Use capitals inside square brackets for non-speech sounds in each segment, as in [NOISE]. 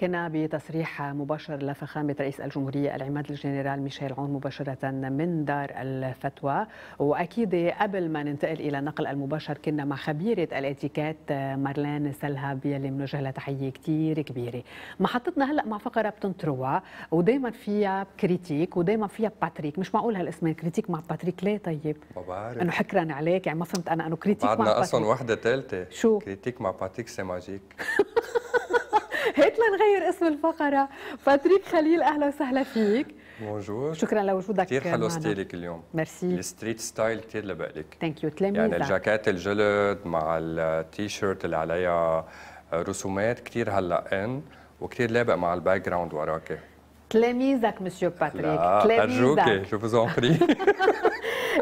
كان بتصريح مباشر لفخامة رئيس الجمهورية العماد الجنرال ميشيل عون مباشرة من دار الفتوى وأكيد قبل ما ننتقل إلى نقل المباشر كنا مع خبيرة الاتيكات مارلين سلهاب يلي بنوجه لها تحية كثير كبيرة محطتنا هلأ مع فقرة بتنطروها ودائما فيها كريتيك ودائما فيها باتريك مش معقول هالاسمين كريتيك مع باتريك ليه طيب؟ ما بعرف انه حكرا عليك يعني ما فهمت انا انه كريتيك مع باتريك بعدنا اصلا وحده ثالثه شو؟ كريتيك مع باتريك سي ماجيك [LAUGHS] هات لنغير اسم الفقرة باتريك خليل أهلا وسهلا فيك بونجور شكرا لوجودك كثير حلو ستيلك اليوم ميرسي الستريت ستايل كثير لك ثانك يو تلميذة يعني الجاكيت الجلد مع التي شيرت اللي عليها رسومات كثير هلا ان وكثير لابق مع الباك جراوند وراكي تلاميذك مسيو باتريك تلاميذك ارجوك شو بزون فري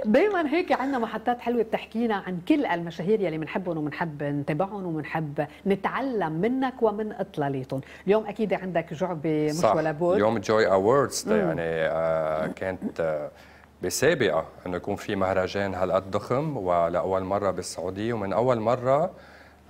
دايما هيك عندنا محطات حلوه بتحكينا عن كل المشاهير يلي بنحبهم وبنحب نتابعهم وبنحب نتعلم منك ومن اطلاليتهم اليوم اكيد عندك جعبه مش ولا بول اليوم جوي اووردز يعني آه كانت آه بسابقه انه يكون في مهرجان هالقد ضخم ولاول مره بالسعوديه ومن اول مره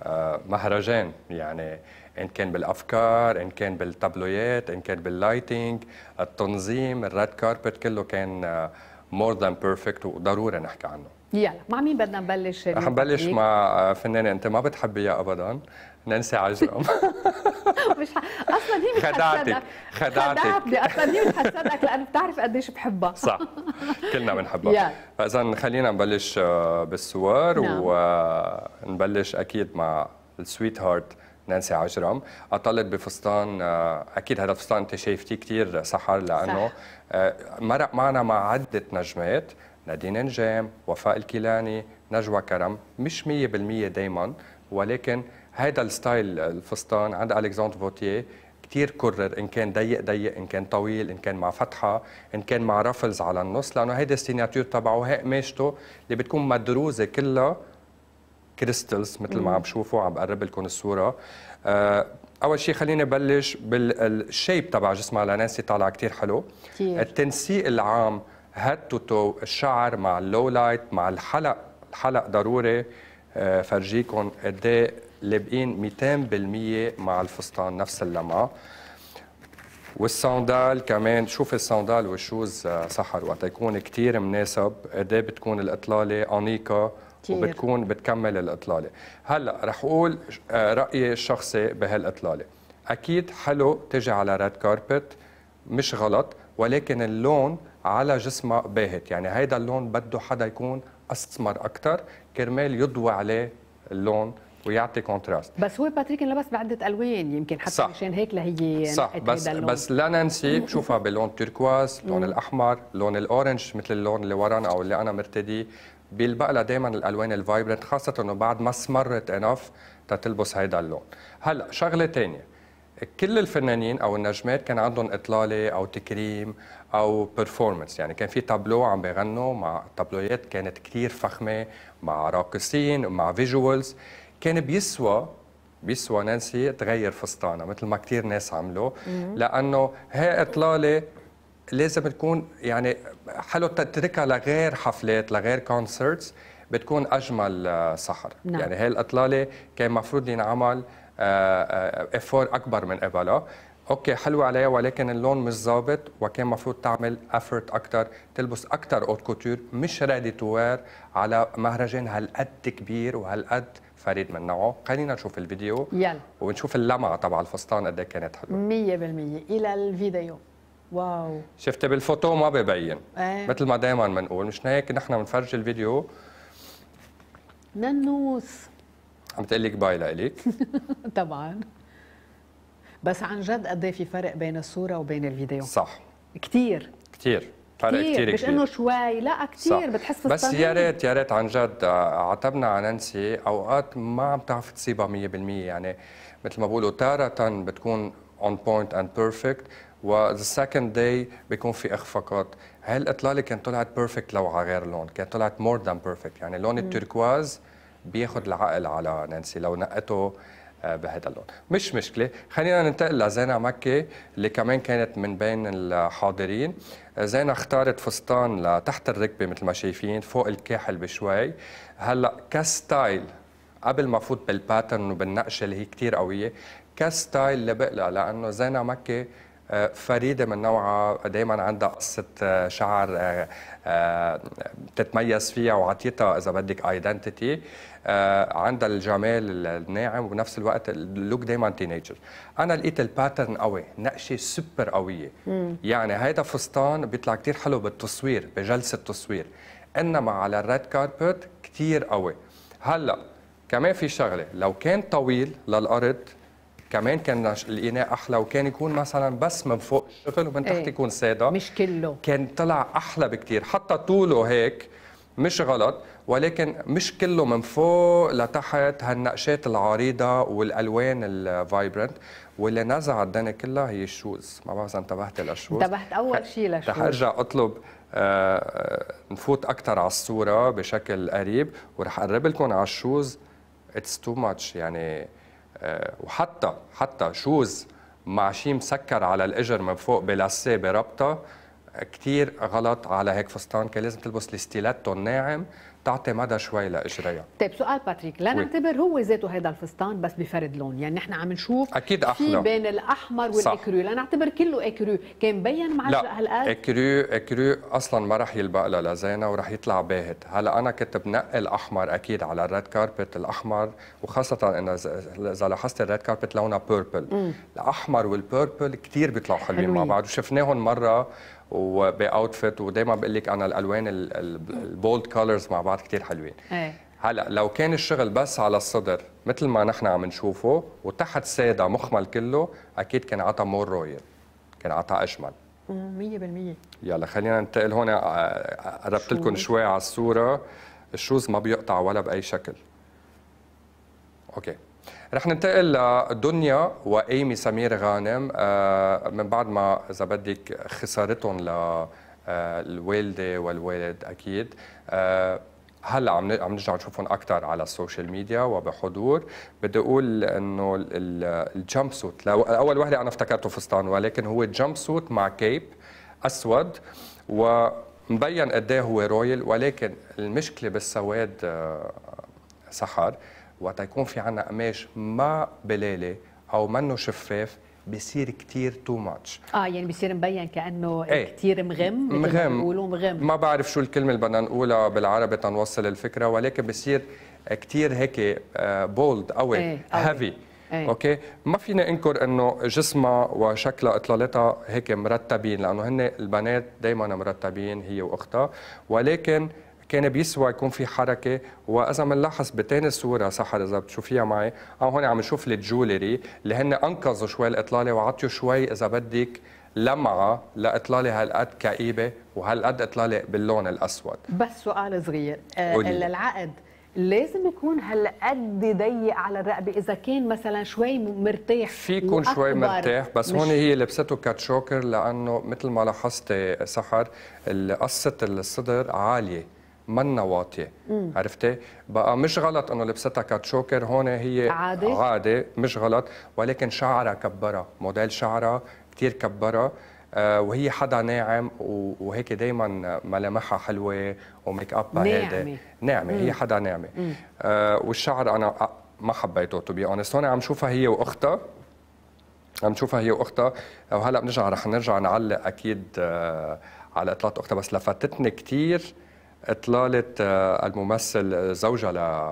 آه مهرجان يعني ان كان بالافكار ان كان بالتابلويات ان كان باللايتنج التنظيم الريد كاربت كله كان آه مور ذان بيرفكت وضروري نحكي عنه يلا مع مين بدنا نبلش رح نبلش مع فنانه انت ما بتحبيها ابدا ننسى عجرم [LAUGHS] مش ح... اصلا هي مش خدعتك خدعتك خدعتني اصلا هي مش حتصدقك لانه بتعرف قديش بحبها صح كلنا بنحبها فاذا خلينا نبلش آه، بالصور نعم. ونبلش اكيد مع السويت هارت نانسي عجرم اطلت بفستان آه، اكيد هذا الفستان انت شايفتيه كثير سحر لانه صح. آه، مرق معنا مع عده نجمات نادين نجام وفاء الكيلاني نجوى كرم مش 100% دائما ولكن هذا الستايل الفستان عند ألكساندر فوتيه كثير كرر ان كان ضيق ضيق ان كان طويل ان كان مع فتحه ان كان مع رفلز على النص لانه هيدا السيناتور تبعه هي قماشته اللي بتكون مدروزه كلها كريستلز مثل ما عم بشوفوا عم بقرب لكم الصوره آه، اول شيء خليني ابلش بالشيب تبع جسمها لنانسي طالع كثير حلو كتير. التنسيق العام هاد تو تو الشعر مع اللو لايت مع الحلق الحلق ضروري آه، فرجيكم قد ايه لابقين 200% مع الفستان نفس اللمعه والساندال كمان شوف الساندال والشوز آه، سحر وقت يكون كثير مناسب قد إيه بتكون الاطلاله انيقه كتير. وبتكون بتكمل الاطلاله هلا رح اقول آه، رايي الشخصي بهالاطلاله اكيد حلو تجي على ريد كاربت مش غلط ولكن اللون على جسمها باهت يعني هيدا اللون بده حدا يكون اسمر اكثر كرمال يضوي عليه اللون ويعطي كونتراست بس هو باتريك انلبس بعده الوان يمكن حتى صح. مشان هيك لهي صح بس اللون. بس لا ننسي بشوفها بلون تركواز اللون الاحمر اللون الاورنج مثل اللون اللي ورانا او اللي انا مرتديه بيلبق لها دايما الالوان الفايبرنت خاصه انه بعد ما سمرت انف تتلبس هيدا اللون هلا شغله ثانيه كل الفنانين او النجمات كان عندهم اطلاله او تكريم او بيرفورمنس يعني كان في تابلو عم بيغنوا مع تابلويات كانت كثير فخمه مع راقصين مع فيجوالز كان بيسوى بيسوى نانسي تغير فستانها مثل ما كثير ناس عملوا لانه هي اطلاله لازم تكون يعني حلو تتركها لغير حفلات لغير كونسرتس بتكون اجمل آه، سحر نعم. يعني هاي الاطلاله كان مفروض ينعمل افور آه، آه، اكبر من قبلها اوكي حلوه عليها ولكن اللون مش ظابط وكان المفروض تعمل افورت اكثر تلبس اكثر اوت كوتور مش ريدي تو على مهرجان هالقد كبير وهالقد فريد من نوعه خلينا نشوف الفيديو يلا ونشوف اللمعه تبع الفستان قد إيه كانت حلوه 100% الى الفيديو واو شفتي بالفوتو ما ببين ايه. مثل ما دائما بنقول مش هيك نحن بنفرج الفيديو ننوس عم تقول لك باي لإلك [LAUGHS] طبعا بس عن جد قد إيه في فرق بين الصوره وبين الفيديو صح كثير كثير فرق كثير كثير مش انه شوي لا كثير بتحس بس يا ريت يا ريت عن جد آه، عتبنا على نانسي اوقات ما عم تعرف تصيبها 100% يعني مثل ما بقولوا تارة بتكون اون بوينت اند بيرفكت وذا سكند داي بيكون في اخفاقات هاي الاطلاله كانت طلعت بيرفكت لو على غير لون كانت طلعت مور ذان بيرفكت يعني لون التركواز بياخذ العقل على نانسي لو نقته آه، بهذا اللون مش مشكله خلينا ننتقل لزينه مكي اللي كمان كانت من بين الحاضرين آه، زينه اختارت فستان لتحت الركبه مثل ما شايفين فوق الكاحل بشوي هلا كستايل قبل ما فوت بالباترن وبالنقشه اللي هي كثير قويه كستايل لبقلة لانه زينه مكي فريده من نوعها دائما عندها قصه آه، شعر آه، آه، تتميز فيها وعطيتها اذا بدك ايدنتيتي عندها الجمال الناعم وبنفس الوقت اللوك دائما تينيجر انا لقيت الباترن قوي نقشه سوبر قويه يعني هيدا فستان بيطلع كثير حلو بالتصوير بجلسه تصوير انما على الريد كاربت كثير قوي هلا كمان في شغله لو كان طويل للارض كمان كان الاناء احلى وكان يكون مثلا بس من فوق الشغل ومن تحت إيه. يكون ساده مش كله كان طلع احلى بكتير حتى طوله هيك مش غلط ولكن مش كله من فوق لتحت هالنقشات العريضه والالوان الفايبرنت واللي نزع الدنيا كلها هي الشوز ما بعرف اذا انتبهت للشوز انتبهت اول شيء للشوز رح ارجع اطلب آه نفوت اكثر على الصوره بشكل قريب ورح اقرب لكم على الشوز اتس تو ماتش يعني آه، وحتى حتى شوز مع شيء مسكر على الاجر من فوق بلاسيه بربطه كتير غلط على هيك فستان كان لازم تلبس الستيلاتو الناعم تعطي مدى شوي لاجريها طيب سؤال باتريك لا نعتبر هو ذاته هذا الفستان بس بفرد لون يعني نحن عم نشوف اكيد احلى في بين الاحمر والاكرو لا نعتبر كله اكرو كان مبين معلق هالقد اكرو اكرو اصلا ما راح يلبق لها لزينه وراح يطلع باهت هلا انا كنت بنقي الاحمر اكيد على الريد كاربت الاحمر وخاصه انه اذا لاحظت الريد كاربت لونها بيربل الاحمر والبيربل كثير بيطلعوا حلوين مع بعض وشفناهم مره وباوتفيت ودايما بقول لك انا الالوان البولد كولرز مع بعض كثير حلوين أي. هلا لو كان الشغل بس على الصدر مثل ما نحن عم نشوفه وتحت ساده مخمل كله اكيد كان عطى مور رويال كان عطى اشمل 100% يلا خلينا ننتقل هون آه، آه، قربت لكم شوي على الصوره الشوز ما بيقطع ولا باي شكل اوكي رح ننتقل لدنيا وايمي سمير غانم آه، من بعد ما اذا بدك خسارتهم للوالده آه، والوالد اكيد آه، هلا عم عم نرجع نشوفهم اكثر على السوشيال ميديا وبحضور بدي اقول انه الجمب سوت اول وحده انا افتكرته فستان ولكن هو جمب سوت مع كيب اسود ومبين قد إيه هو رويل ولكن المشكله بالسواد سحر وقت يكون في عنا قماش ما بلالي او منه شفاف بصير كتير تو ماتش اه يعني بصير مبين كانه ايه كتير مغم مغم بيقولوا مغم ما بعرف شو الكلمه اللي بدنا نقولها بالعربي تنوصل الفكره ولكن بصير كتير هيك بولد آه، قوي ايه هيفي إيه. اوكي ما فينا انكر انه جسمها وشكلها اطلالتها هيك مرتبين لانه هن البنات دائما مرتبين هي واختها ولكن كان بيسوى يكون في حركه واذا بنلاحظ بتاني صوره سحر اذا بتشوفيها معي او هون عم نشوف الجولري اللي هن انقذوا شوي الاطلاله وعطوا شوي اذا بدك لمعه لاطلاله هالقد كئيبه وهالقد اطلاله باللون الاسود بس سؤال صغير آه، قولي. العقد لازم يكون هالقد ضيق على الرقبه اذا كان مثلا شوي مرتاح في يكون شوي مرتاح بس هون هي لبسته كاتشوكر لانه مثل ما لاحظتي سحر قصه الصدر عاليه منا واطيه عرفتي بقى مش غلط انه لبستها كاتشوكر هون هي عادي عادي مش غلط ولكن شعرها كبرها موديل شعرها كثير كبرها آه، وهي حدا ناعم وهيك دائما ملامحها حلوه وميك ابها ناعمه ناعمه هي حدا ناعمه آه، والشعر انا ما حبيته تو بي اونست هون عم شوفها هي واختها عم شوفها هي واختها وهلا بنرجع رح نرجع نعلق اكيد آه، على ثلاث اختها بس لفتتني كثير اطلاله آه، الممثل آه، زوجها ل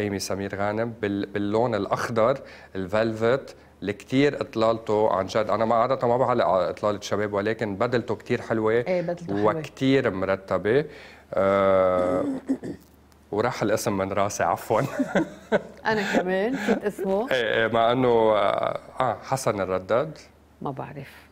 ايمي سمير غانم باللون الاخضر الفلفت اللي كثير اطلالته عن جد انا ما عاده ما بعلق على اطلاله شباب ولكن بدلته كثير حلوه ايه بدلته حلوه وكثير مرتبه أه وراح الاسم من راسي عفوا [LAUGHS] انا كمان كنت اسمه إيه،, ايه مع انه آه،, اه حسن الرداد ما بعرف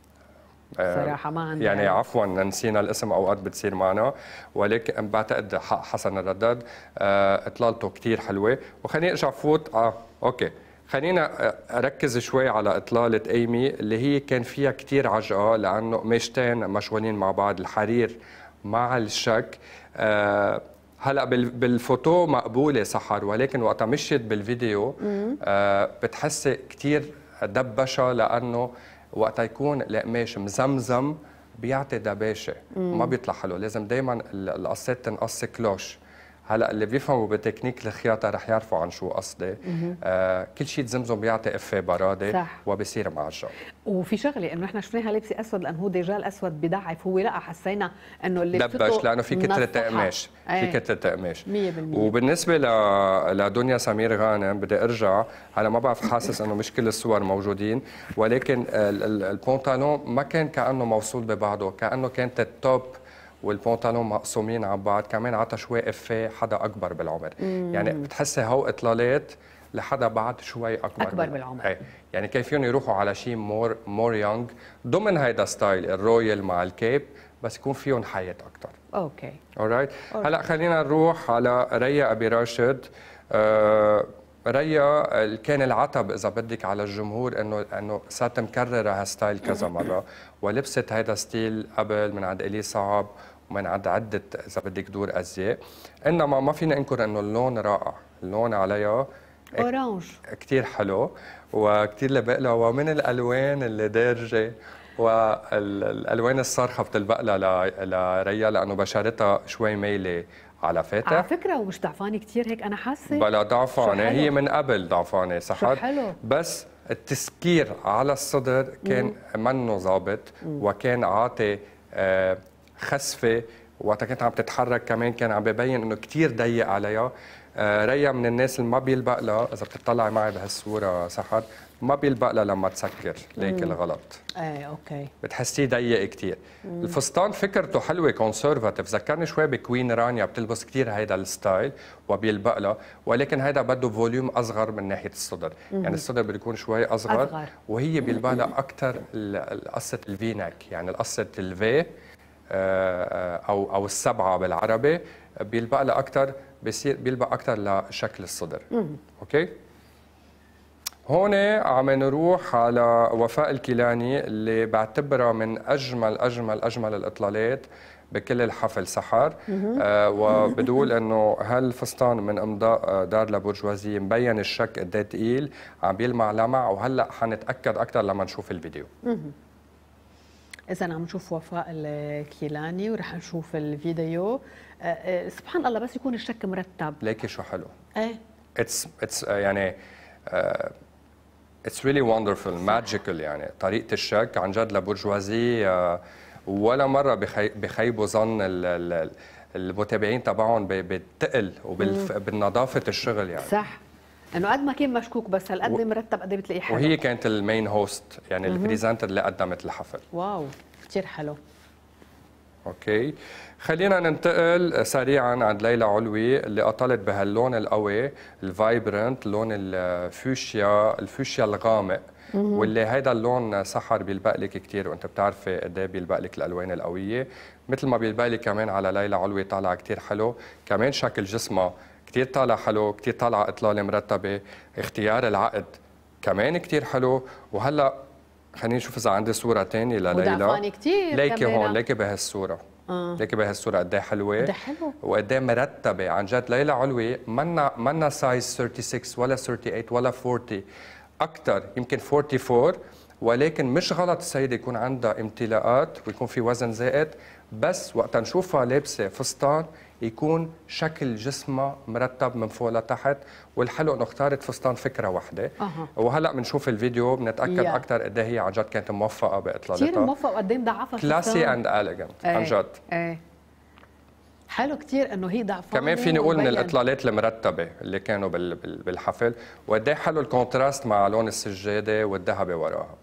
صراحه ما عندي يعني عفوا نسينا الاسم اوقات بتصير معنا ولكن بعتقد حق حسن الرداد آه، اطلالته كثير حلوه وخليني ارجع فوت اه اوكي خلينا آه، اركز شوي على اطلاله ايمي اللي هي كان فيها كثير عجقه لانه قماشتين مشغولين مع بعض الحرير مع الشك آه هلا بالفوتو مقبوله سحر ولكن وقتها مشيت بالفيديو آه بتحسي كثير دبشه لانه وقت يكون القماش مزمزم بيعطي دباشه ما بيطلع حلو لازم دائما القصات تنقص كلوش هلا اللي بيفهموا بتكنيك الخياطه رح يعرفوا عن شو قصدي آه كل شيء زمزم بيعطي افيه براده صح. وبصير معجب وفي شغله انه احنا شفناها لبس اسود لانه هو دجال اسود بضعف هو لا حسينا انه اللي لبش لانه في كثره قماش في كثره قماش 100% وبالنسبه ل... لدنيا سمير غانم بدي ارجع هلا ما بعرف حاسس انه مش كل الصور موجودين ولكن البونتالون ما كان كانه موصول ببعضه كانه كانت التوب والبنطلون مقسومين عن بعض كمان عطش واقف فيه حدا اكبر بالعمر مم. يعني بتحسي هو اطلالات لحدا بعد شوي اكبر اكبر بالعمر هي. إيه. يعني كيف يروحوا على شيء مور مور يونغ ضمن هيدا ستايل الرويال مع الكيب بس يكون فيهم حياه اكثر اوكي اورايت هلا خلينا نروح على ريا ابي راشد آه ريا كان العتب اذا بدك على الجمهور انه انه صارت مكرره هالستايل كذا مره ولبست هيدا ستيل قبل من عند الي صعب ومن عند عده اذا بدك دور ازياء انما ما فينا انكر انه اللون رائع اللون عليها اورانج كثير حلو وكثير لبق ومن الالوان اللي دارجه والالوان الصارخه بتلبق لها لريا لانه بشرتها شوي ميله على فاتح على فكره ومش ضعفانه كتير هيك انا حاسه بلا ضعفانه هي من قبل ضعفانه صح حلو. بس التسكير على الصدر كان منه ظابط وكان عاطي آه، خسفه وقتها كنت عم تتحرك كمان كان عم ببين انه كثير ضيق عليها آه، ريا من الناس اللي ما بيلبق لها اذا بتطلعي معي بهالصوره سحر ما بيلبق لها لما تسكر ليك الغلط ايه اوكي بتحسيه ضيق كثير الفستان فكرته حلوه كونسرفاتيف ذكرني شوي بكوين رانيا بتلبس كثير هيدا الستايل وبيلبق لها ولكن هيدا بده فوليوم اصغر من ناحيه الصدر مم. يعني الصدر بده يكون شوي اصغر, أصغر. وهي بيلبق لها اكثر قصه الفينك يعني قصه الفي آه، او او السبعه بالعربي بيلبق لها اكثر بصير بيلبق اكثر لشكل الصدر مم. اوكي هون عم نروح على وفاء الكيلاني اللي بعتبرها من اجمل اجمل اجمل الاطلالات بكل الحفل سحر آه وبدول انه هالفستان من امضاء آه، دار لبرجوازيه مبين الشك قد ثقيل إيه عم بيلمع لمع وهلا حنتاكد اكثر لما نشوف الفيديو اذا عم نشوف وفاء الكيلاني ورح نشوف الفيديو آه،, آه سبحان الله بس يكون الشك مرتب ليكي شو حلو ايه اتس اتس آه، يعني آه اتس ريلي وندرفول ماجيكال يعني طريقه الشك عن جد لبرجوازي آه، ولا مره بخيبوا ظن المتابعين تبعهم بالثقل وبالنظافه الشغل يعني صح انه قد ما كان مشكوك بس هالقد و... مرتب قد بتلاقيه حلو وهي كانت المين هوست يعني البريزنتر اللي قدمت الحفل واو كثير حلو اوكي خلينا ننتقل سريعا عند ليلى علوي اللي اطلت بهاللون القوي الفايبرنت لون الفوشيا الفوشيا الغامق واللي هيدا اللون سحر بيلبق لك كثير وانت بتعرفي قد ايه بيلبق لك الالوان القويه مثل ما بيلبق لك كمان على ليلى علوي طالعه كثير حلو كمان شكل جسمها كثير طالع حلو كثير طالعه اطلاله مرتبه اختيار العقد كمان كثير حلو وهلا خليني نشوف اذا عندي صوره ثانيه لليلى كثير ليكي هون ليكي بهالصوره آه. ليكي بهالصوره قد ايه حلوه قد إيه حلو وقد ايه مرتبه عن جد ليلى علوي منا منا سايز 36 ولا 38 ولا 40 اكثر يمكن 44 ولكن مش غلط السيدة يكون عندها امتلاءات ويكون في وزن زائد بس وقت نشوفها لابسة فستان يكون شكل جسمها مرتب من فوق لتحت والحلو انه اختارت فستان فكره واحده أه. وهلا بنشوف الفيديو بنتاكد اكثر قد إيه هي عن جد كانت موفقه باطلالتها كثير موفقه وقد ايه مضعفه كلاسي اند اليجنت عن إيه، جد إيه. حلو كثير انه هي ضعفانه كمان فيني اقول من الاطلالات المرتبه اللي كانوا بالحفل وقد ايه حلو الكونتراست مع لون السجاده والذهبي وراها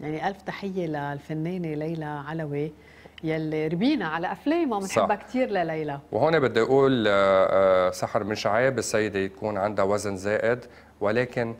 يعني الف تحيه للفنانه ليلى علوي يلي ربينا على افلام ومنحبها كثير لليلى وهون بدي اقول آه، آه، سحر من شعيب السيده يكون عندها وزن زائد ولكن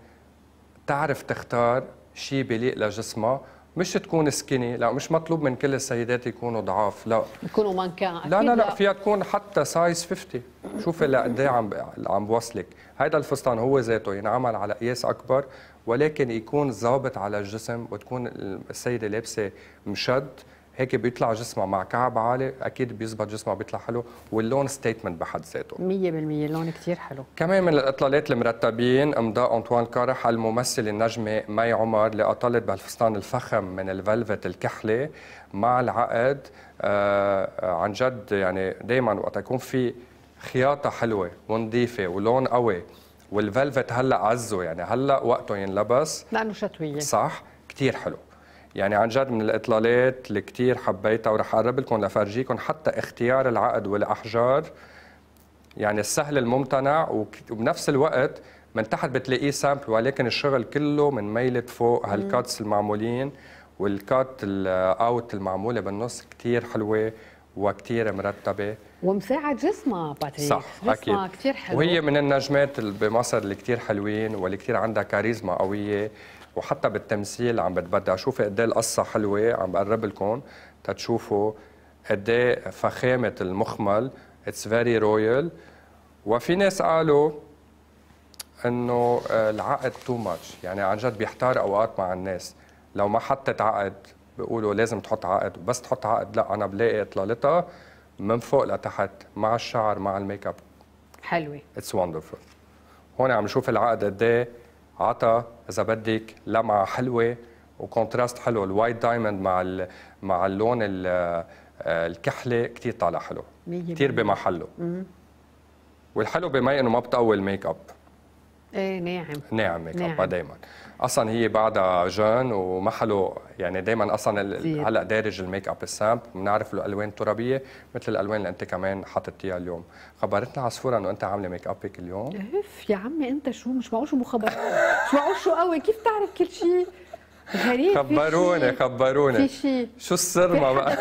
تعرف تختار شيء بليق لجسمها مش تكون سكيني لا مش مطلوب من كل السيدات يكونوا ضعاف لا يكونوا مانكان لا لا لا فيها تكون حتى سايز 50 شوفي لقد عم عم بوصلك هذا الفستان هو ذاته ينعمل على قياس اكبر ولكن يكون ظابط على الجسم وتكون السيده لابسه مشد هيك بيطلع جسمه مع كعب عالي اكيد بيزبط جسمه بيطلع حلو واللون ستيتمنت بحد ذاته 100% اللون كثير حلو كمان من الاطلالات المرتبين امضاء انطوان كارح الممثل النجمة مي عمر اللي أطلت بهالفستان الفخم من الفلفت الكحلي مع العقد آه عن جد يعني دائما وقت يكون في خياطة حلوة ونظيفة ولون قوي والفلفت هلا عزه يعني هلا وقته ينلبس لأنه شتوية صح كثير حلو يعني عن جد من الاطلالات اللي كثير حبيتها ورح اقرب لكم لفرجيكم حتى اختيار العقد والاحجار يعني السهل الممتنع وبنفس الوقت من تحت بتلاقيه سامبل ولكن الشغل كله من ميلة فوق هالكاتس المعمولين والكات الاوت المعموله بالنص كثير حلوه وكثير مرتبه ومساعد جسمها باتريك صح جسمها كثير حلو وهي من النجمات بمصر اللي كثير حلوين واللي كثير عندها كاريزما قويه وحتى بالتمثيل عم بتبدع شوفي قد ايه القصه حلوه عم بقرب لكم تتشوفوا قد إيه فخامه المخمل اتس فيري رويال وفي ناس قالوا انه آه، العقد تو ماتش يعني عن جد بيحتار اوقات مع الناس لو ما حطت عقد بيقولوا لازم تحط عقد بس تحط عقد لا انا بلاقي اطلالتها من فوق لتحت مع الشعر مع الميك اب حلوه اتس وندرفول هون عم نشوف العقد قد ايه عطى اذا بدك لمعه حلوه وكونتراست حلو الوايت دايموند مع مع اللون آه، الكحلي كثير طالع حلو كثير بمحله والحلو بما انه ما بتقوي الميك اب ايه ناعم ناعم ميك اب آه، دائما اصلا هي بعدها جان ومحله يعني دائما اصلا هلا دارج الميك اب السامب بنعرف له الوان ترابيه مثل الالوان اللي انت كمان حطيتيها اليوم خبرتنا عصفوره انه انت عامله ميك ابك اليوم اف إيه، يا عمي انت شو مش معقول شو مخبرات مش معقول شو قوي كيف تعرف كل شيء غريب خبروني خبروني في شيء شو السر ما بقى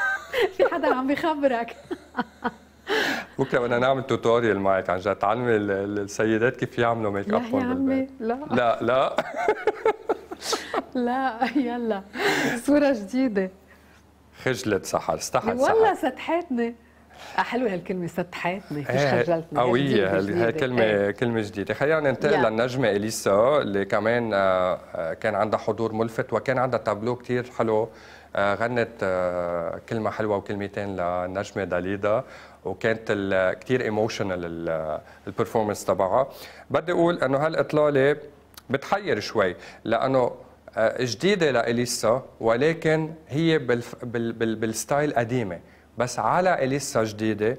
[LAUGHS] في حدا عم بخبرك [LAUGHS] بكره بدنا نعمل توتوريال معك عن جد تعلمي السيدات كيف يعملوا ميك اب لا يا عمي لا لا لا [LAUGHS] لا يلا صوره جديده خجلت سحر استحت سحر والله ستحتني آه، حلوه هالكلمه ستحتني مش إيه، خجلتني قوية هالكلمة إيه. كلمة جديدة خلينا ننتقل للنجمة اليسا اللي كمان آه، آه، كان عندها حضور ملفت وكان عندها تابلو كثير حلو غنت كلمة حلوة وكلمتين للنجمة داليدا وكانت كثير ايموشنال البرفورمانس تبعها بدي اقول انه هالاطلاله بتحير شوي لانه آه، جديده لاليسا ولكن هي بالف... بال... بال... بالستايل قديمه بس على اليسا جديده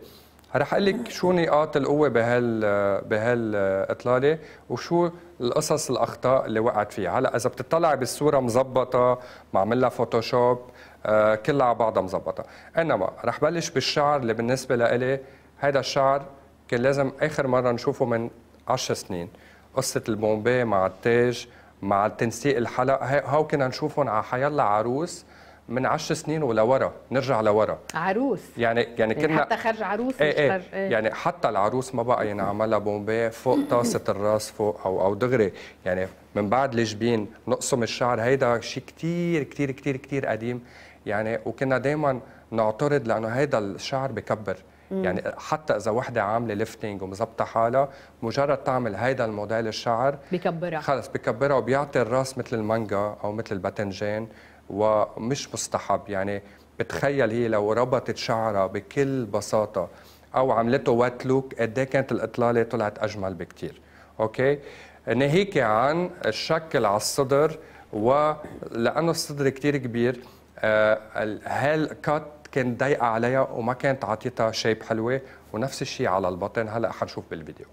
رح اقول لك شو نقاط القوه بهال بهالاطلاله وشو القصص الاخطاء اللي وقعت فيها هلا اذا بتطلعي بالصوره مزبطه معمل لها فوتوشوب آه، كلها على بعضها مزبطه انما رح بلش بالشعر اللي بالنسبه لإلي هذا الشعر كان لازم اخر مره نشوفه من 10 سنين قصه البومبي مع التاج مع التنسيق الحلق هاو كنا نشوفهم على حيالله عروس من 10 سنين ولورا نرجع لورا عروس يعني يعني, يعني كنا حتى خرج عروس ايه ايه, خرج ايه يعني حتى العروس ما بقى ينعملها بومبي فوق [COUGHS] طاسه الراس فوق او او دغري يعني من بعد الجبين نقسم الشعر هيدا شيء كثير كثير كثير كثير قديم يعني وكنا دايما نعترض لانه هذا الشعر بكبر مم. يعني حتى اذا وحده عامله ليفتنج ومظبطه حالها مجرد تعمل هذا الموديل الشعر بكبرها خلص بكبرها وبيعطي الراس مثل المانجا او مثل الباذنجان ومش مستحب يعني بتخيل هي لو ربطت شعرها بكل بساطه او عملته وات لوك قد إيه كانت الاطلاله طلعت اجمل بكثير اوكي ناهيك عن الشكل على الصدر ولانه الصدر كثير كبير كات آه، كانت ضيقه عليها وما كانت عطيتها شيب حلوه ونفس الشيء على البطن هلا حنشوف بالفيديو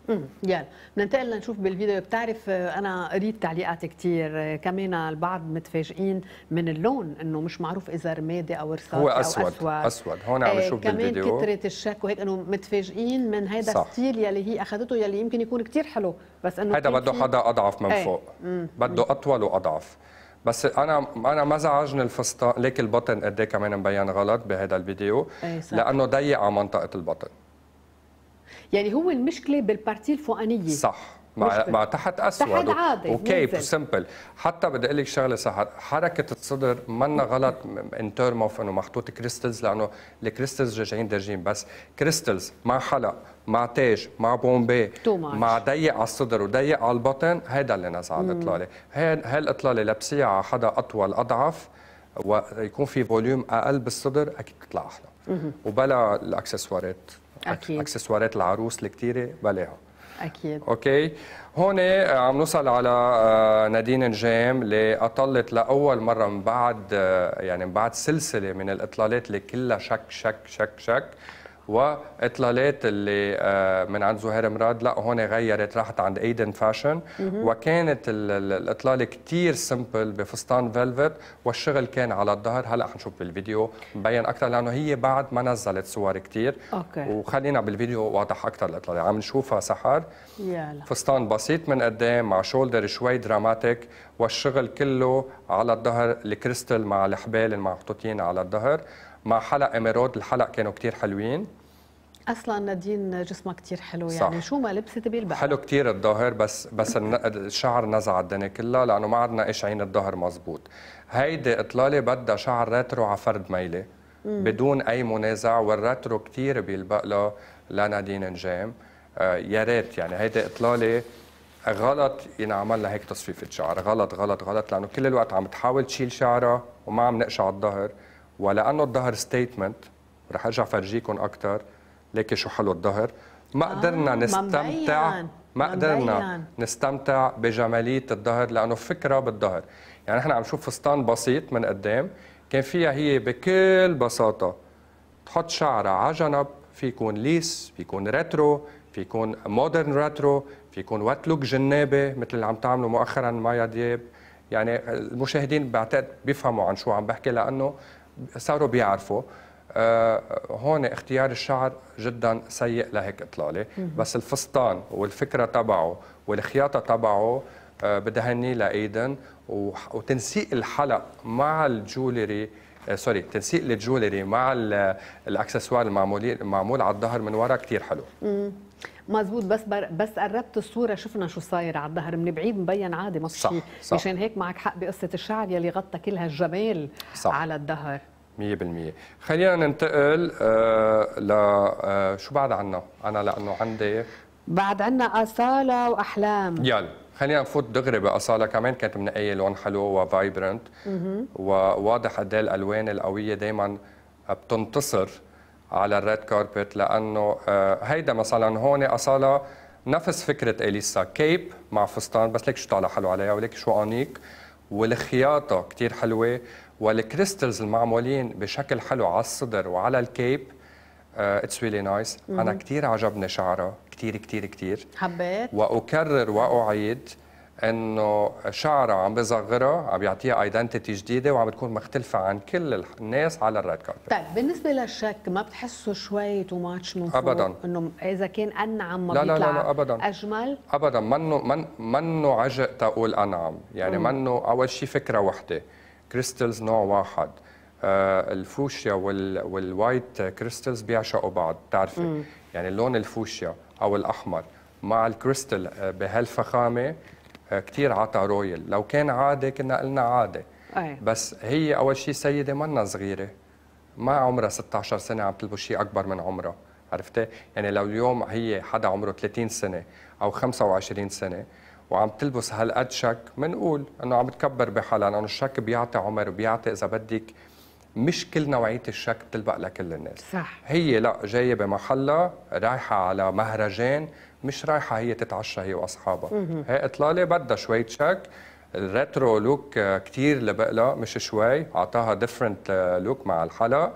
يلا بننتقل لنشوف بالفيديو بتعرف آه، انا قريت تعليقات كثير آه، كمان البعض متفاجئين من اللون انه مش معروف اذا رمادي او رصاصي هو اسود أو اسود, أسود. هون عم نشوف بالفيديو كمان كثره الشك وهيك انه متفاجئين من هذا الستيل يلي هي اخذته يلي يمكن يكون كثير حلو بس انه هذا بده حدا اضعف من إيه. فوق بده اطول واضعف بس انا انا ما زعجني الفستان ليك البطن قد ايه كمان مبين غلط بهذا الفيديو إيه، لانه ضيق على منطقه البطن يعني هو المشكله بالبارتي الفوقانيه صح مع تحت اسود تحت عادي اوكي سمبل حتى بدي اقول لك شغله صح حركه الصدر منا غلط ان تيرم اوف انه محطوط كريستلز لانه الكريستلز راجعين درجين بس كريستلز مع حلق مع تاج مع بومبي مع ضيق على الصدر وضيق على البطن هذا اللي نزع على الاطلاله هي الاطلاله لبسيها على حدا اطول اضعف ويكون في فوليوم اقل بالصدر اكيد بتطلع احلى وبلا الاكسسوارات اكيد اكسسوارات العروس الكثيره بلاها اكيد اوكي هون آه، عم نوصل على آه، نادين نجام اللي اطلت لاول مره من بعد آه، يعني من بعد سلسله من الاطلالات اللي كلها شك شك شك شك واطلالات اللي آه، من عند زهير مراد لا هون غيرت راحت عند ايدن فاشن وكانت الاطلاله كثير سمبل بفستان فيلفت والشغل كان على الظهر هلا حنشوف بالفيديو مبين اكثر لانه هي بعد ما نزلت صور كثير وخلينا بالفيديو واضح اكثر الاطلاله عم نشوفها سحر يلا. فستان بسيط من قدام مع شولدر شوي دراماتيك والشغل كله على الظهر الكريستال مع الحبال المحطوطين على الظهر مع حلق اميرود الحلق كانوا كتير حلوين اصلا نادين جسمها كتير حلو يعني صح. شو ما لبست بيلبق حلو كتير الظهر بس بس الشعر نزع الدنيا كلها لانه ما عدنا قاشعين الظهر مزبوط هيدي اطلاله بدها شعر راترو على فرد ميله بدون اي منازع والراترو كتير بيلبق لها لنادين نجام آه يا ريت يعني هيدي اطلاله غلط ينعمل لها هيك تصفيفه شعر غلط غلط غلط لانه كل الوقت عم تحاول تشيل شعرها وما عم نقشع الظهر ولانه الظهر ستيتمنت رح ارجع فرجيكم اكثر ليكي شو حلو الظهر ما آه، قدرنا آه نستمتع ما قدرنا نستمتع بجماليه الظهر لانه فكره بالظهر يعني نحن عم نشوف فستان بسيط من قدام كان فيها هي بكل بساطه تحط شعرها على جنب في يكون ليس في يكون ريترو في يكون مودرن ريترو فيكون لوك جنابي مثل اللي عم تعمله مؤخرا مايا دياب يعني المشاهدين بعتقد بيفهموا عن شو عم بحكي لانه صاروا بيعرفوا أه هون اختيار الشعر جدا سيء لهيك اطلاله بس الفستان والفكره تبعه والخياطه تبعه أه بدي لايدن وتنسيق الحلق مع الجولري آه، سوري تنسيق الجولري مع الاكسسوار المعمول المعمول على الظهر من ورا كثير حلو مزبوط بس بر... بس قربت الصوره شفنا شو صاير على الظهر من بعيد مبين عادي ما صح, صح مشان هيك معك حق بقصه الشعر يلي غطى كل هالجمال صح. على الظهر 100% خلينا ننتقل آه ل آه شو بعد عنا انا لانه عندي بعد عنا اصاله واحلام يلا خلينا نفوت دغري بأصالة كمان كانت منقية لون حلو وفايبرنت وواضح قد ايه الألوان القوية دايما بتنتصر على الريد كاربت لانه آه، هيدا مثلا هون اصلا نفس فكره اليسا كيب مع فستان بس ليك شو طالع حلو عليها وليك شو انيق والخياطه كثير حلوه والكريستلز المعمولين بشكل حلو على الصدر وعلى الكيب اتس ريلي نايس انا كثير عجبني شعرها كثير كثير كثير حبيت واكرر واعيد انه شعرها عم بيصغرها عم بيعطيها ايدنتيتي جديده وعم بتكون مختلفه عن كل الناس على الريد كاربت طيب بالنسبه للشك ما بتحسه شوي تو ماتش من فوق ابدا انه اذا كان انعم ما لا بيطلع لا, لا لا ابدا اجمل ابدا منه من منه عجق تقول انعم يعني منه اول شيء فكره وحده كريستلز نوع واحد آه الفوشيا وال والوايت كريستلز بيعشقوا بعض بتعرفي يعني لون الفوشيا او الاحمر مع الكريستل آه، بهالفخامه آه، كثير عطى رويال لو كان عادي كنا قلنا عادي أي. بس هي اول شيء سيده منا صغيره ما عمرها 16 سنه عم تلبس شيء اكبر من عمرها عرفتي يعني لو اليوم هي حدا عمره 30 سنه او 25 سنه وعم تلبس هالقد شك بنقول انه عم تكبر بحالها لانه الشك بيعطي عمر بيعطي اذا بدك مش كل نوعيه الشك بتلبق لكل الناس صح هي لا جايه بمحلها رايحه على مهرجان مش رايحه هي تتعشى هي واصحابها هي اطلاله بدها شويه شك الريترو لوك كثير لبق لها مش شوي اعطاها ديفرنت لوك آه، مع الحلقه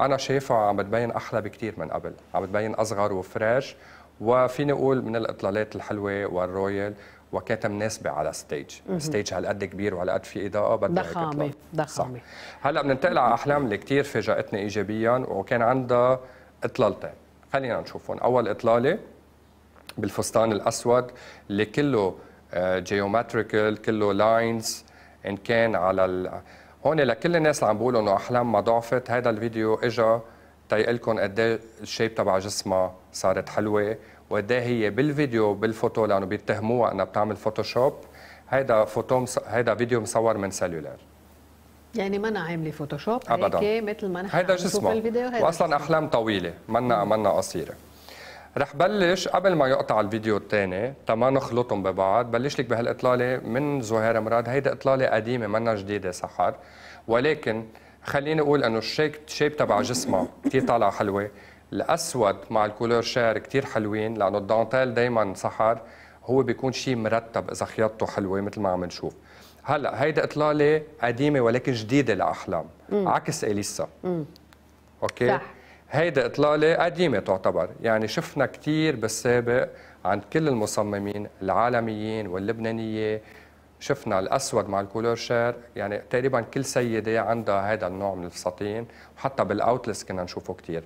انا شايفها عم بتبين احلى بكثير من قبل عم بتبين اصغر وفريش وفيني اقول من الاطلالات الحلوه والرويال وكاتم مناسبة على ستيج ستيج هالقد كبير وهالقد في اضاءه بدها ضخامه ضخامه هلا بننتقل على احلام اللي كثير فاجأتني ايجابيا وكان عندها اطلالتين خلينا نشوفهم اول اطلاله بالفستان الاسود اللي كله جيومتريكال آه، كله لاينز ان كان على ال... هون لكل الناس اللي عم بيقولوا انه احلام ما ضعفت هذا الفيديو اجى تيقول لكم قد ايه الشيب تبع جسمها صارت حلوه وقد إيه هي بالفيديو بالفوتو لانه بيتهموها انها بتعمل فوتوشوب هيدا فوتو مص... هيدا فيديو مصور من سلولار يعني انا عامله فوتوشوب ابدا مثل ما نحن هيدا جسمه الفيديو هيدا واصلا جسمه. احلام طويله منا منا قصيره رح بلش قبل ما يقطع الفيديو الثاني تما نخلطهم ببعض بلش لك بهالاطلاله من زهير مراد هيدا اطلاله قديمه منا جديده سحر ولكن خليني اقول انه الشيب شيب تبع جسمها كثير طالعه حلوه الاسود مع الكولور شير كثير حلوين لانه الدونتيل دائما سحر هو بيكون شيء مرتب اذا خياطته حلوه مثل ما عم نشوف هلا هيدا اطلاله قديمه ولكن جديده لاحلام مم. عكس اليسا مم. اوكي صح. هيدا اطلاله قديمه تعتبر يعني شفنا كثير بالسابق عند كل المصممين العالميين واللبنانيه شفنا الاسود مع الكولور شير يعني تقريبا كل سيده عندها هذا النوع من الفساتين وحتى بالاوتلس كنا نشوفه كثير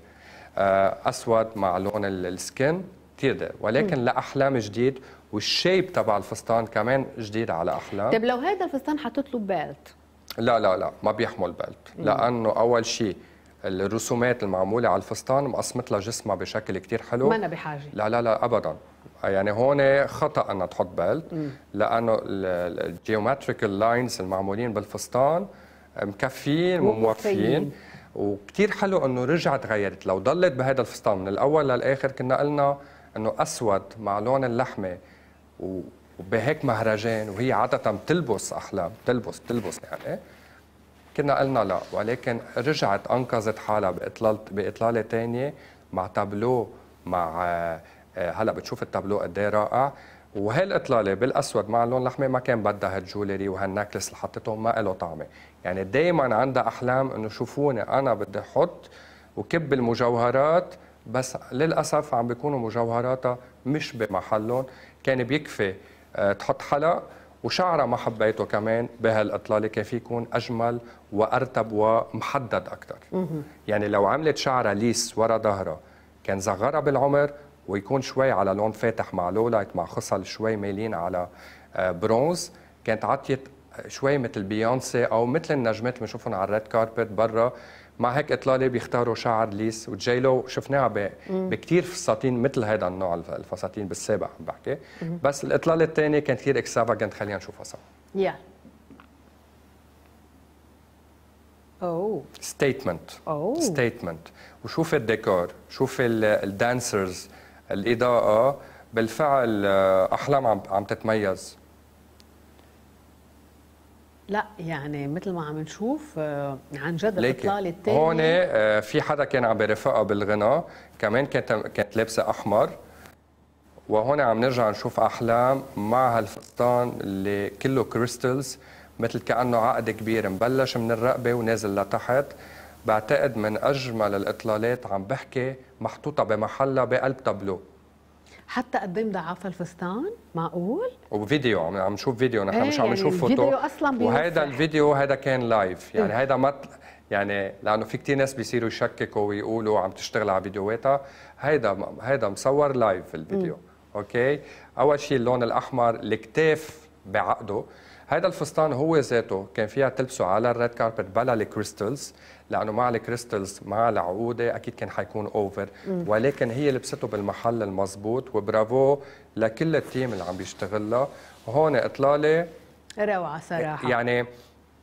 آه، اسود مع لون السكن كثير ولكن م. لاحلام جديد والشيب تبع الفستان كمان جديد على احلام طيب لو هذا الفستان حطيت له بيلت لا لا لا ما بيحمل بيلت لانه اول شيء الرسومات المعموله على الفستان مقسمت لها جسمها بشكل كتير حلو ما انا بحاجه لا لا لا ابدا يعني هون خطا انها تحط بال لانه الجيومتريكال لاينز المعمولين بالفستان مكفيين وموفيين وكثير حلو انه رجعت غيرت لو ضلت بهذا الفستان من الاول للاخر كنا قلنا انه اسود مع لون اللحمه وبهيك مهرجان وهي عاده بتلبس احلام بتلبس بتلبس يعني كنا قلنا لا ولكن رجعت انقذت حالها باطلال باطلاله ثانيه مع تابلو مع آه، آه، هلا بتشوف التابلو قد ايه رائع وهالاطلاله بالاسود مع اللون الاحمر ما كان بدها هالجولري وهالنكلس اللي حطيتهم ما له طعمه يعني دائما عندها احلام انه شوفوني انا بدي احط وكب المجوهرات بس للاسف عم بيكونوا مجوهراتها مش بمحلهم كان بيكفي آه، تحط حلق وشعر ما حبيته كمان بهالاطلاله كيف يكون اجمل وارتب ومحدد اكثر يعني لو عملت شعره ليس ورا ظهرها كان زغرها بالعمر ويكون شوي على لون فاتح مع لولايت مع خصل شوي ميلين على آه، برونز كانت عطيت شوي مثل بيونسي او مثل النجمات اللي بنشوفهم على الريد كاربت برا مع هيك اطلاله بيختاروا شعر ليس وجايلو شفناها بكثير فساتين مثل هذا النوع الفساتين بالسابع عم بحكي بس الاطلاله الثانيه كانت كثير كانت خلينا نشوفها سوا يا اوه ستيتمنت اوه ستيتمنت وشوف الديكور شوف الدانسرز الاضاءه بالفعل آه، احلام عم عم تتميز لا يعني مثل ما عم نشوف آه، عن جد الاطلال التاني هون آه، في حدا كان عم بيرافقها بالغنى كمان كانت كانت لابسه احمر وهون عم نرجع نشوف احلام مع هالفستان اللي كله كريستلز مثل كانه عقد كبير مبلش من الرقبه ونازل لتحت بعتقد من اجمل الاطلالات عم بحكي محطوطه بمحلها بقلب تابلو حتى قدام ضعاف الفستان معقول وفيديو عم عم نشوف فيديو نحن إيه، مش عم يعني نشوف فوتو فيديو اصلا وهذا الفيديو هذا كان لايف يعني هذا إيه. ما يعني لانه في كثير ناس بيصيروا يشككوا ويقولوا عم تشتغل على فيديوهاتها هيدا هيدا مصور لايف الفيديو م. إيه. اوكي اول شيء اللون الاحمر الكتاف بعقده هذا الفستان هو ذاته كان فيها تلبسه على الريد كاربت بلا الكريستلز لانه مع الكريستلز مع العقوده اكيد كان حيكون اوفر ولكن هي لبسته بالمحل المضبوط وبرافو لكل التيم اللي عم بيشتغلها هون اطلاله روعه صراحه يعني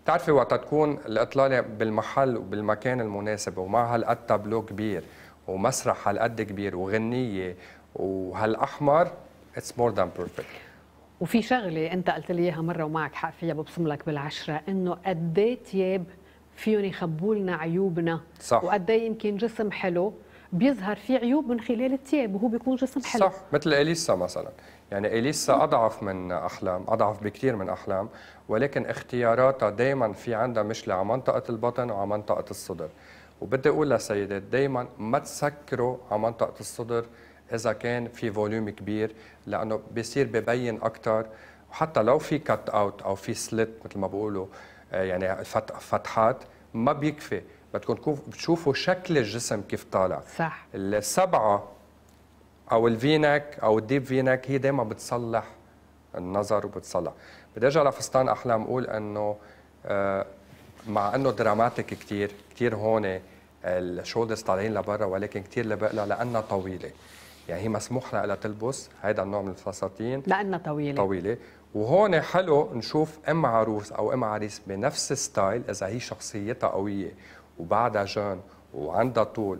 بتعرفي وقت تكون الاطلاله بالمحل وبالمكان المناسب ومع هالقد تابلو كبير ومسرح هالقد كبير وغنيه وهالاحمر اتس مور ذان بيرفكت وفي شغله انت قلت لي اياها مره ومعك حق فيها ببصم لك بالعشره انه قد ايه تياب فيهم يخبوا لنا عيوبنا صح وقد إيه يمكن جسم حلو بيظهر فيه عيوب من خلال الثياب وهو بيكون جسم حلو صح مثل اليسا مثلا يعني اليسا اضعف من احلام اضعف بكثير من احلام ولكن اختياراتها دائما في عندها مشكله على منطقه البطن وعلى منطقه الصدر وبدي اقول للسيدات دائما ما تسكروا على منطقه الصدر اذا كان في فوليوم كبير لانه بيصير ببين اكثر وحتى لو في كات اوت او في سلت مثل ما بقولوا آه، يعني فتحات ما بيكفي بدكم تشوفوا شكل الجسم كيف طالع صح السبعه او الفينك او الديب فينك هي دائما بتصلح النظر وبتصلح بدي ارجع لفستان احلام اقول انه آه، مع انه دراماتيك كثير كثير هون الشولدرز طالعين لبرا ولكن كثير لبقلة لانها طويله يعني هي مسموح لها تلبس هذا النوع من الفساتين لانها طويله طويله وهون حلو نشوف ام عروس او ام عريس بنفس ستايل اذا هي شخصيتها قويه وبعدها جان وعندها طول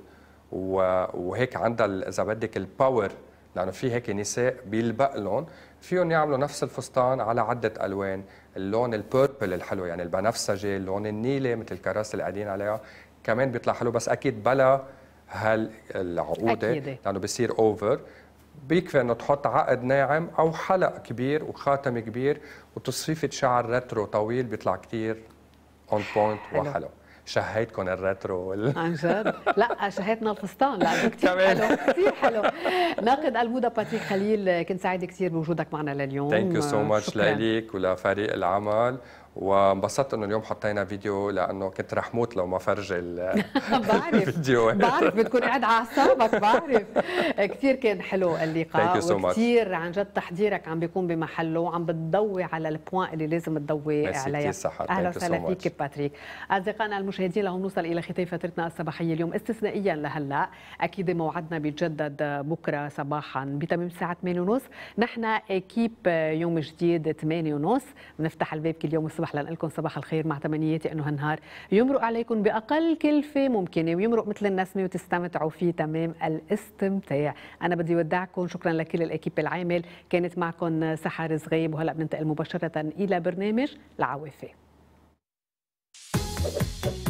وهيك عندها اذا بدك الباور لانه في هيك نساء بيلبق لهم فيهم يعملوا نفس الفستان على عده الوان اللون البيربل الحلو يعني البنفسجي اللون النيلي مثل الكراسي اللي قاعدين عليها كمان بيطلع حلو بس اكيد بلا هالعقوده لانه بصير اوفر بيكفي انه تحط عقد ناعم او حلق كبير وخاتم كبير وتصفيفه شعر ريترو طويل بيطلع كثير اون بوينت وحلو شهيتكم الريترو وال... عن جد لا شهيتنا الفستان لانه كثير حلو كثير حلو ناقد الموضه باتريك خليل كنت سعيده كثير بوجودك معنا لليوم ثانك يو سو ماتش لك ولفريق العمل وانبسطت انه اليوم حطينا فيديو لانه كنت رح موت لو ما فرجي [LAUGHS] [LAUGHS] الفيديو بعرف بتكون قاعد على اعصابك بعرف [LAUGHS] كثير كان حلو اللقاء so وكثير عن جد تحضيرك عم بيكون بمحله وعم بتضوي على البوان اللي لازم تضوي عليها اهلا وسهلا فيك باتريك اصدقائنا المشاهدين لهم نوصل الى ختام فترتنا الصباحيه اليوم استثنائيا لهلا اكيد موعدنا بيتجدد بكره صباحا بتمام الساعه 8:30 نحن اكيب يوم جديد 8:30 بنفتح الباب كل يوم الصبح صباح لكم صباح الخير مع تمنياتي انه هالنهار يمرق عليكم باقل كلفه ممكنه ويمرق مثل النسمه وتستمتعوا فيه تمام الاستمتاع انا بدي ودعكم شكرا لكل الاكيب العامل كانت معكم سحر صغيب وهلا بننتقل مباشره الى برنامج العوافي